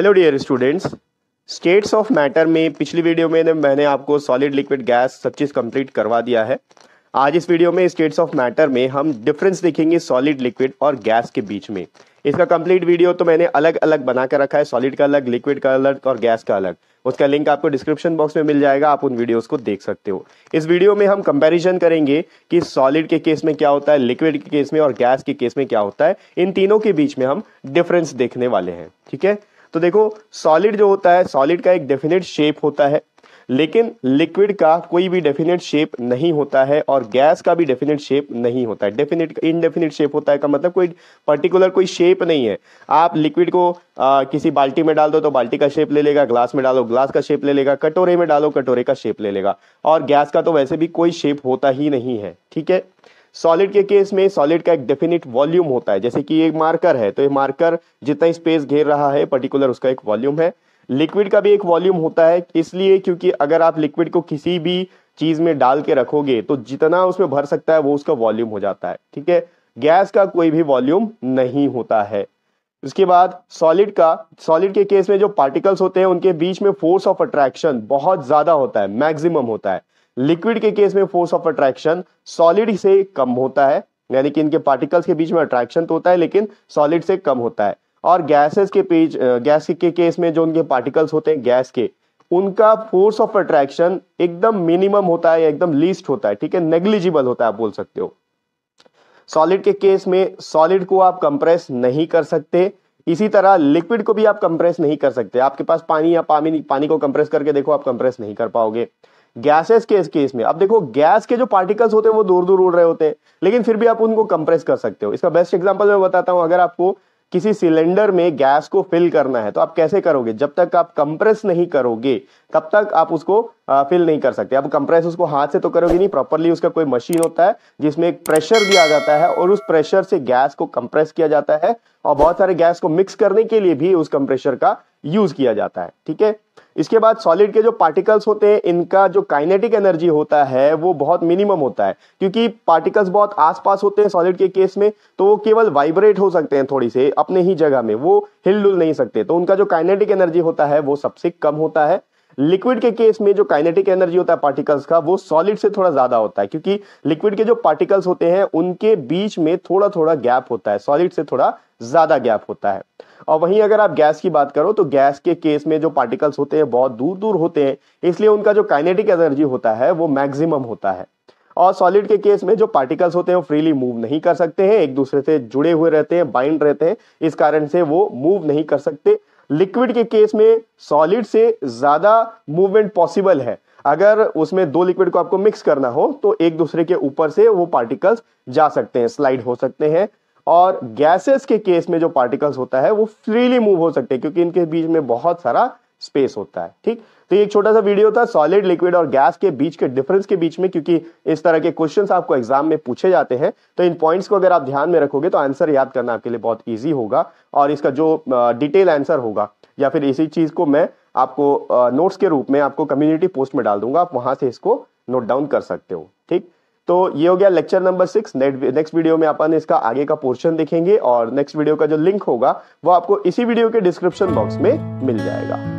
hello dear students states of matter में पिछली video में मैंने आपको सॉलिड लिक्विड गैस सब चीज़ कंप्लीट करवा दिया है आज इस वीडियो में स्टेट्स ऑफ मैटर में हम डिफरेंस देखेंगे सॉलिड लिक्विड और गैस के बीच में इसका कंप्लीट वीडियो तो मैंने अलग अलग बना कर रखा है सॉलिड का अलग लिक्विड का अलग और गैस का अलग उसका लिंक आपको डिस्क्रिप्शन बॉक्स में मिल जाएगा आप उन वीडियोस को देख सकते हो इस वीडियो में हम कंपैरिजन करेंगे कि सॉलिड के केस में क्या होता है लिक्विड के केस में और गैस के केस में क्या होता है इन तीनों के बीच में हम डिफरेंस देखने वाले हैं ठीक है तो देखो सॉलिड जो होता है सॉलिड का एक डेफिनेट शेप होता है लेकिन लिक्विड का कोई भी डेफिनेट शेप नहीं होता है और गैस का भी डेफिनेट शेप नहीं होता है डेफिनेट इनडेफिनेट शेप होता है का मतलब कोई पर्टिकुलर कोई शेप नहीं है आप लिक्विड को आ, किसी बाल्टी में डाल दो तो बाल्टी का शेप ले लेगा ग्लास में डालो ग्लास का शेप ले लेगा कटोरे में डालो कटोरे का शेप ले लेगा और गैस का तो वैसे भी कोई शेप होता ही नहीं है ठीक है सॉलिड के केस में सॉलिड का एक डेफिनेट वॉल्यूम होता है जैसे कि एक मार्कर है तो ये मार्कर जितना स्पेस घेर रहा है पर्टिकुलर उसका एक वॉल्यूम है लिक्विड का भी एक वॉल्यूम होता है इसलिए क्योंकि अगर आप लिक्विड को किसी भी चीज में डाल के रखोगे तो जितना उसमें भर सकता है वो उसका वॉल्यूम हो जाता है ठीक है गैस का कोई भी वॉल्यूम नहीं होता है उसके बाद सॉलिड का सॉलिड के केस में जो पार्टिकल्स होते हैं उनके बीच में फोर्स ऑफ अट्रैक्शन बहुत ज्यादा होता है मैक्सिमम होता है लिक्विड के केस में फोर्स ऑफ अट्रैक्शन सॉलिड से कम होता है यानी कि इनके पार्टिकल्स के बीच में अट्रैक्शन तो होता है लेकिन सॉलिड से कम होता है और गैसेस के पेज गैस के केस में जो उनके पार्टिकल्स होते हैं गैस के उनका फोर्स ऑफ अट्रैक्शन एकदम मिनिमम होता है एकदम लीस्ट होता है ठीक है नेग्लिजिबल होता है आप बोल सकते हो सॉलिड के केस में सॉलिड को आप कंप्रेस नहीं कर सकते इसी तरह लिक्विड को भी आप कंप्रेस नहीं कर सकते आपके पास पानी या पानी पानी को कंप्रेस करके देखो आप कंप्रेस नहीं कर पाओगे गैसेस के इस केस में अब देखो गैस के जो पार्टिकल्स होते हैं वो दूर दूर उड़ रहे होते हैं लेकिन फिर भी आप उनको कंप्रेस कर सकते हो इसका बेस्ट एग्जाम्पल मैं बताता हूँ अगर आपको किसी सिलेंडर में गैस को फिल करना है तो आप कैसे करोगे जब तक आप कंप्रेस नहीं करोगे तब तक आप उसको फिल नहीं कर सकते आप कंप्रेस उसको हाथ से तो करोगे नहीं प्रॉपरली उसका कोई मशीन होता है जिसमें एक प्रेशर दिया जाता है और उस प्रेशर से गैस को कंप्रेस किया जाता है और बहुत सारे गैस को मिक्स करने के लिए भी उस कंप्रेशर का यूज किया जाता है ठीक है इसके बाद सॉलिड के जो पार्टिकल्स होते हैं इनका जो काइनेटिक एनर्जी होता है वो बहुत मिनिमम होता है क्योंकि पार्टिकल्स बहुत आसपास होते हैं सॉलिड के केस में तो वो केवल वाइब्रेट हो सकते हैं थोड़ी से अपने ही जगह में वो हिल डुल नहीं सकते तो उनका जो काइनेटिक एनर्जी होता है वो सबसे कम होता है लिक्विड के केस में जो काइनेटिक एनर्जी होता है पार्टिकल्स का वो सॉलिड से थोड़ा ज्यादा होता है क्योंकि लिक्विड के जो पार्टिकल्स होते हैं उनके बीच में थोड़ा थोड़ा गैप होता है सॉलिड से थोड़ा ज्यादा गैप होता है और वहीं अगर आप गैस की बात करो तो गैस के केस में जो पार्टिकल्स होते हैं बहुत दूर दूर होते हैं इसलिए उनका जो काइनेटिक एनर्जी होता है वो मैक्सिमम होता है और सॉलिड के केस में जो पार्टिकल्स होते हैं वो फ्रीली मूव नहीं कर सकते हैं एक दूसरे से जुड़े हुए रहते हैं बाइंड रहते हैं इस कारण से वो मूव नहीं कर सकते लिक्विड के केस में सॉलिड से ज़्यादा मूवमेंट पॉसिबल है अगर उसमें दो लिक्विड को आपको मिक्स करना हो तो एक दूसरे के ऊपर से वो पार्टिकल्स जा सकते हैं स्लाइड हो सकते हैं और गैसेस के केस में जो पार्टिकल्स होता है वो फ्रीली मूव हो सकते हैं क्योंकि इनके बीच में बहुत सारा स्पेस होता है ठीक तो ये एक छोटा सा वीडियो था सॉलिड लिक्विड और गैस के बीच के डिफरेंस के बीच में क्योंकि इस तरह के क्वेश्चंस आपको एग्जाम में पूछे जाते हैं तो इन पॉइंट्स को अगर आप ध्यान में रखोगे तो आंसर याद करना आपके लिए बहुत ईजी होगा और इसका जो डिटेल आंसर होगा या फिर इसी चीज को मैं आपको नोट्स के रूप में आपको कम्युनिटी पोस्ट में डाल दूंगा आप वहां से इसको नोट डाउन कर सकते हो ठीक तो ये हो गया lecture number six next video में अपन इसका आगे का पोर्शन देखेंगे और नेक्स्ट वीडियो का जो लिंक होगा वो आपको इसी वीडियो के डिस्क्रिप्शन बॉक्स में मिल जाएगा